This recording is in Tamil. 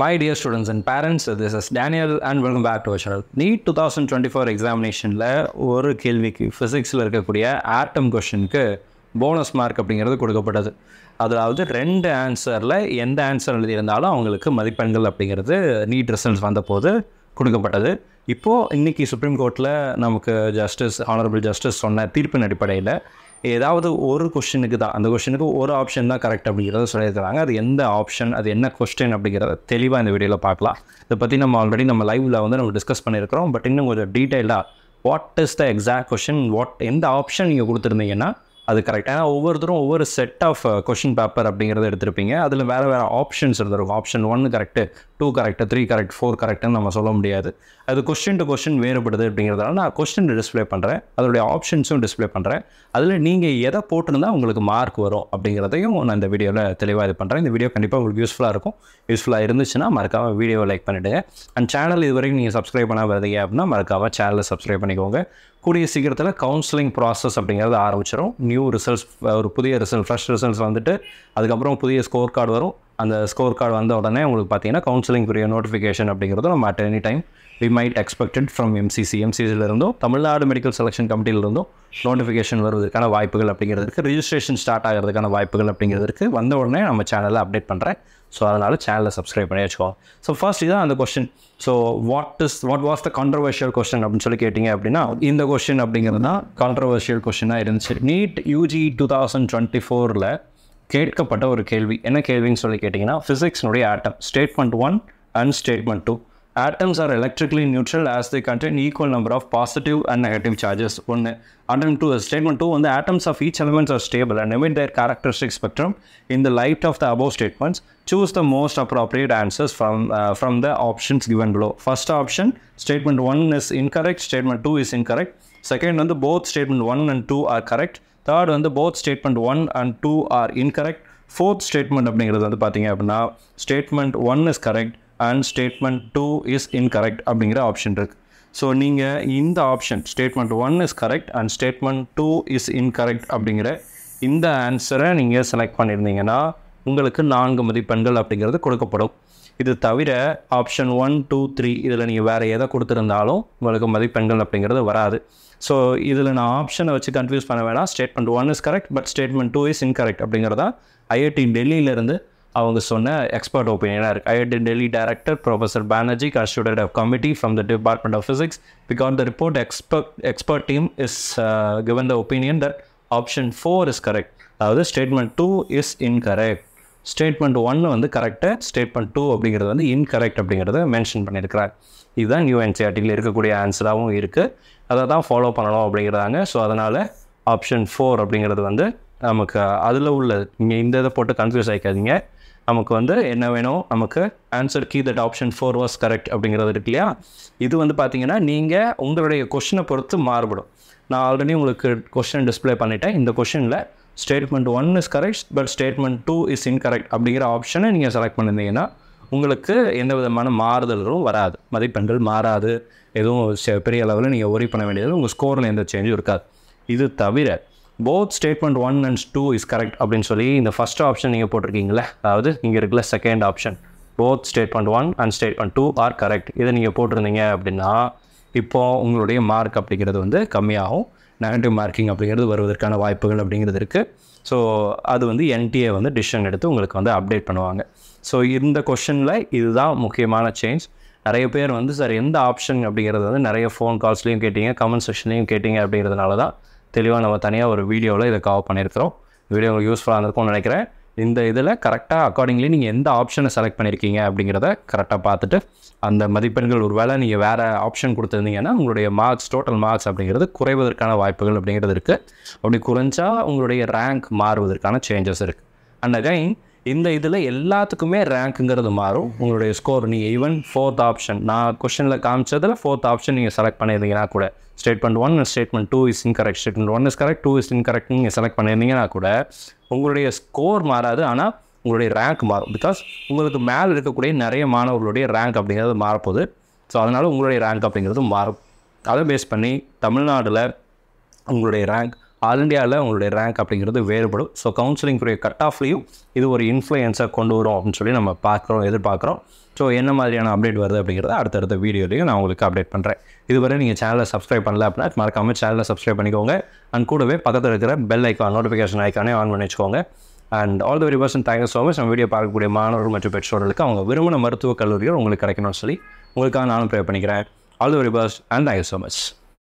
my dear students and parents this is Daniel and welcome back to வச்சனல் NEET two thousand twenty four எக்ஸாமினேஷனில் ஒரு கேள்விக்கு ஃபிசிக்ஸில் இருக்கக்கூடிய ஆட்டம் கொஷனுக்கு போனஸ் மார்க் அப்படிங்கிறது கொடுக்கப்பட்டது அதாவது ரெண்டு ஆன்சரில் எந்த ஆன்சர் எழுதியிருந்தாலும் அவங்களுக்கு மதிப்பெண்கள் அப்படிங்கிறது நீட் ரிசல்ட்ஸ் வந்தபோது கொடுக்கப்பட்டது இப்போது இன்றைக்கி சுப்ரீம் கோர்ட்டில் நமக்கு ஜஸ்டிஸ் ஆனரபிள் ஜஸ்டிஸ் சொன்ன தீர்ப்பின் அடிப்படையில் ஏதாவது ஒரு கொஷினுக்கு தான் அந்த கொஷினுக்கு ஒரு ஆப்ஷன் தான் கரெக்ட் அப்படிங்கிறத சொல்லியிருக்கிறாங்க அது எந்த ஆப்ஷன் அது என்ன கொஸ்டின் அப்படிங்கிறத தெளிவாக இந்த வீடியோவில் பார்க்கலாம் இதை பற்றி நம்ம ஆல்ரெடி நம்ம லைவில் வந்து நம்ம டிஸ்கஸ் பண்ணியிருக்கிறோம் பட் இன்னும் கொஞ்சம் டீட்டெயிலாக what is the exact question what எந்த ஆப்ஷன் நீங்கள் கொடுத்துருந்தீங்கன்னா அது கரெக்டாக ஏன்னா ஒவ்வொருத்தரும் ஒவ்வொரு செட் ஆஃப் கொஷின் பேப்பர் அப்படிங்கிறத எடுத்திருப்பீங்க அதில் வேறு வேறு ஆப்ஷன்ஸ் இருந்திருக்கும் ஆப்ஷன் ஒன்று correct two correct three correct four கரெக்டுன்னு நம்ம சொல்ல முடியாது அது கொஸ்டின் டு கொஸ்டின் வேறுபடுது அப்படிங்கிறதால நான் கொஸ்டின் டிஸ்பிளே பண்ணுறேன் அதோடைய ஆப்ஷன்ஸும் டிஸ்பிளே பண்ணுறேன் அதில் நீங்கள் எதை போட்டிருந்தா உங்களுக்கு மார்க் வரும் அப்படிங்கிறதையும் நான் இந்த வீடியோவில் தெளிவாக இது பண்ணுறேன் இந்த வீடியோ கண்டிப்பாக உங்களுக்கு யூஸ்ஃபுல்லாக இருக்கும் யூஸ்ஃபுல்லாக இருந்துச்சுன்னா மறக்காமல் வீடியோவை லைக் பண்ணிவிடுங்க அண்ட் சேனல் இது வரைக்கும் நீங்கள் சப்ஸ்கிரைப் பண்ண வரதீங்க அப்படின்னா மறக்காமல் சேனலை சப்ஸ்கிரைப் பண்ணிக்கோங்க கூடிய சீக்கிரத்தில் கவுன்சிலிங் ப்ராசஸ் அப்படிங்கிறது ஆரம்பிச்சிடும் நியூ ரிசல்ட்ஸ் ஒரு புதிய ரிசல்ட் ஃப்ரெஷ் ரிசல்ட்ஸ் வந்துட்டு அதுக்கப்புறம் புதிய ஸ்கோர் கார்டு வரும் அந்த ஸ்கோர் கார்டு வந்த உடனே உங்களுக்கு பார்த்தீங்கன்னா கவுன்சிலிங்குரிய நோட்டிஃபிகேஷன் அப்படிங்கிறது நம்ம at any time we might expected from MCC எம்சிசிலிருந்தும் தமிழ்நாடு மெடிக்கல் செலெக்ஷன் கமிட்டியிலிருந்தும் நோட்டிஃபிகேஷன் வருவதற்கான வாய்ப்புகள் அப்படிங்கிறது இருக்குது ரிஜிஸ்ட்ரேஷன் ஸ்டார்ட் ஆகிறதுக்கான வாய்ப்புகள் அப்படிங்கிறது இருக்குது வந்த உடனே நம்ம சேனலில் அப்டேட் பண்ணுறேன் ஸோ அதனால் சேனலை சப்ஸ்கிரைப் பண்ணி வச்சுக்கோ ஸோ ஃபர்ஸ்ட் இதான் அந்த question so what is what was the controversial question அப்படின்னு சொல்லி கேட்டிங்க அப்படின்னா இந்த கொஸ்டின் அப்படிங்கிறது தான் கான்ட்ரவர்ஷியல் கொஸ்டினாக இருந்துச்சு NEET UG two thousand twenty ஃபோரில் கேட்கப்பட்ட ஒரு கேள்வி என்ன கேள்வின்னு சொல்லி கேட்டிங்கன்னா ஃபிசிக்ஸ்னுடைய atom statement one and statement two atoms are electrically neutral as they contain equal number of positive and negative charges ஒன்று அட்டம் டூ ஸ்டேட்மெண்ட் டூ வந்து atoms of each elements are stable and emit their characteristic spectrum in the light of the above statements choose the most appropriate answers from from the options given below first option statement one is incorrect statement two is incorrect second வந்து both statement one and two are correct third வந்து both statement one and two are incorrect fourth statement அப்படிங்கிறது வந்து பார்த்தீங்க அப்படின்னா statement one is correct and statement two is incorrect அப்படிங்கிற ஆப்ஷன் இருக்குது ஸோ நீங்கள் இந்த option statement one is correct and statement two is incorrect அப்படிங்கிற இந்த ஆன்சரை நீங்கள் செலக்ட் பண்ணியிருந்தீங்கன்னா உங்களுக்கு நான்கு மதிப்பெண்கள் அப்படிங்கிறது கொடுக்கப்படும் இது தவிர ஆப்ஷன் ஒன் டூ த்ரீ இதில் நீங்கள் வேறு எதை கொடுத்துருந்தாலும் உங்களுக்கு மதிப்பெண்கள் அப்படிங்கிறது வராது ஸோ இதில் நான் ஆப்ஷனை வச்சு கன்ஃபியூஸ் பண்ண வேணாம் statement one is correct but statement two is incorrect அப்படிங்கிறதா ஐஐடி டெல்லியிலேருந்து அவங்க சொன்ன எக்ஸ்பர்ட் ஒப்பீனியனாக இருக்குது IIT Delhi director professor Banerjee constituted of committee from the department of physics because the report expert expert team is given the opinion that option four is correct அதாவது statement two is incorrect statement ஒன்று வந்து கரெக்டாக ஸ்டேட்மெண்ட் டூ அப்படிங்கிறது வந்து இன்கரெக்ட் அப்படிங்கிறத மென்ஷன் பண்ணியிருக்கிறார் இதுதான் நியூ என்சிஆர்டியில் இருக்கக்கூடிய ஆன்சராகவும் இருக்குது அதை தான் ஃபாலோ பண்ணணும் அப்படிங்கிறாங்க ஸோ அதனால் ஆப்ஷன் ஃபோர் அப்படிங்கிறது வந்து நமக்கு அதில் உள்ள நீங்கள் இந்த இதை போட்டு கன்ஃபியூஸ் ஆகிக்காதீங்க நமக்கு வந்து என்ன வேணும் நமக்கு answer key that option four was correct அப்படிங்கிறது இருக்கு இல்லையா இது வந்து பார்த்தீங்கன்னா நீங்கள் உங்களுடைய கொஷினை பொறுத்து மாறுபடும் நான் ஆல்ரெடி உங்களுக்கு கொஷின் டிஸ்பிளே பண்ணிட்டேன் இந்த கொஷினில் statement one is correct but statement two is incorrect அப்படிங்கிற ஆப்ஷனை நீங்கள் செலக்ட் பண்ணியிருந்தீங்கன்னா உங்களுக்கு எந்த விதமான மாறுதல்களும் வராது மதிப்பெண்கள் மாறாது எதுவும் பெரிய லெவலில் நீங்கள் ஒரி பண்ண வேண்டியது உங்கள் ஸ்கோரில் எந்த சேஞ்சும் இருக்காது இது தவிர both statement one and two is correct அப்படின்னு சொல்லி இந்த ஃபஸ்ட் ஆப்ஷன் நீங்கள் போட்டிருக்கீங்களே அதாவது இங்கே இருக்கல second option both statement one and statement two are correct இதை நீங்கள் போட்டிருந்தீங்க அப்படின்னா இப்போது உங்களுடைய மார்க் அப்படிங்கிறது வந்து கம்மியாகும் நெகட்டிவ் மார்க்கிங் அப்படிங்கிறது வருவதற்கான வாய்ப்புகள் அப்படிங்கிறது இருக்குது ஸோ அது வந்து என்டிஏ வந்து டிசிஷன் எடுத்து உங்களுக்கு வந்து அப்டேட் பண்ணுவாங்க ஸோ இந்த கொஷனில் இதுதான் முக்கியமான சேஞ்ச் நிறைய பேர் வந்து சார் எந்த ஆப்ஷன் அப்படிங்கிறது வந்து நிறைய ஃபோன் கால்ஸ்லேயும் கேட்டிங்க கமெண்ட் செக்ஷன்லேயும் கேட்டிங்க அப்படிங்கிறதுனால தான் தெளிவாக நம்ம தனியாக ஒரு வீடியோவில் இதை கவர் பண்ணியிருக்கிறோம் வீடியோ யூஸ்ஃபுல்லாக இருந்திருக்கும்னு நினைக்கிறேன் இந்த இதில் கரெக்டாக அக்கார்டிங்லி நீங்கள் எந்த ஆப்ஷனை செலக்ட் பண்ணியிருக்கீங்க அப்படிங்கிறத கரெக்டாக பார்த்துட்டு அந்த மதிப்பெண்கள் ஒரு நீங்கள் வேறு ஆப்ஷன் கொடுத்துருந்தீங்கன்னா உங்களுடைய மார்க்ஸ் டோட்டல் மார்க்ஸ் அப்படிங்கிறது குறைவதற்கான வாய்ப்புகள் அப்படிங்கிறது இருக்குது அப்படி குறைஞ்சா உங்களுடைய ரேங்க் மாறுவதற்கான சேஞ்சஸ் இருக்குது அண்ட் அகைன் இந்த இதில் எல்லாத்துக்குமே ரேங்க்குங்கிறது மாறும் உங்களுடைய ஸ்கோர் நீங்கள் ஈவன் ஃபோர்த் ஆப்ஷன் நான் கொஷனில் காமிச்சதில் ஃபோர்த் ஆப்ஷன் நீங்கள் செலக்ட் பண்ணியிருந்தீங்கன்னா கூட statement one statement two is incorrect statement one is correct two is incorrect நீங்கள் செலக்ட் பண்ணியிருந்தீங்கன்னா கூட உங்களுடைய ஸ்கோர் மாறாது ஆனால் உங்களுடைய ரேங்க் மாறும் பிகாஸ் உங்களுக்கு மேலே இருக்கக்கூடிய நிறைய மாணவர்களுடைய ரேங்க் அப்படிங்கிறது மாறப்போகுது ஸோ அதனால் உங்களுடைய ரேங்க் அப்படிங்கிறது மாறும் அதை பேஸ் பண்ணி தமிழ்நாட்டில் உங்களுடைய ரேங்க் ஆல் இண்டியாவில் உங்களுடைய ரேங்க் அப்படிங்கிறது வேறுபடும் ஸோ கவுன்சிலிங்குரிய கட் ஆஃப்லேயும் இது ஒரு இன்ஃப்ளூயன்ஸாக கொண்டு வரும் அப்படின்னு சொல்லி நம்ம பார்க்குறோம் எதிர்பார்க்குறோம் ஸோ என்ன மாதிரியான அப்டேட் வருது அப்படிங்கிறத அடுத்தடுத்த வீடியோலையும் நான் உங்களுக்கு அப்டேட் பண்ணுறேன் இதுவரை நீங்கள் சேனலை சப்ஸ்கிரைப் பண்ணல அப்படின்னா மறக்காமல் சேனலை சப்ஸ்கிரைப் பண்ணிக்கோங்க அண்ட் கூடவே பக்கத்தில் இருக்கிற பெல் ஐக்கான் நோட்டிஃபிகேஷன் ஐக்கானே ஆன் பண்ணி வச்சுக்கோங்க and all the very person thank you so much நம்ம வீடியோ பார்க்கக்கூடிய மாணவர்கள் மற்றும் பெற்றோர்களுக்கு அவங்க விரும்பின மருத்துவக் கல்லூரிகள் உங்களுக்கு கிடைக்கணும்னு சொல்லி உங்களுக்காக நானும் ப்ரே பண்ணிக்கிறேன் all the very purse and thank you so much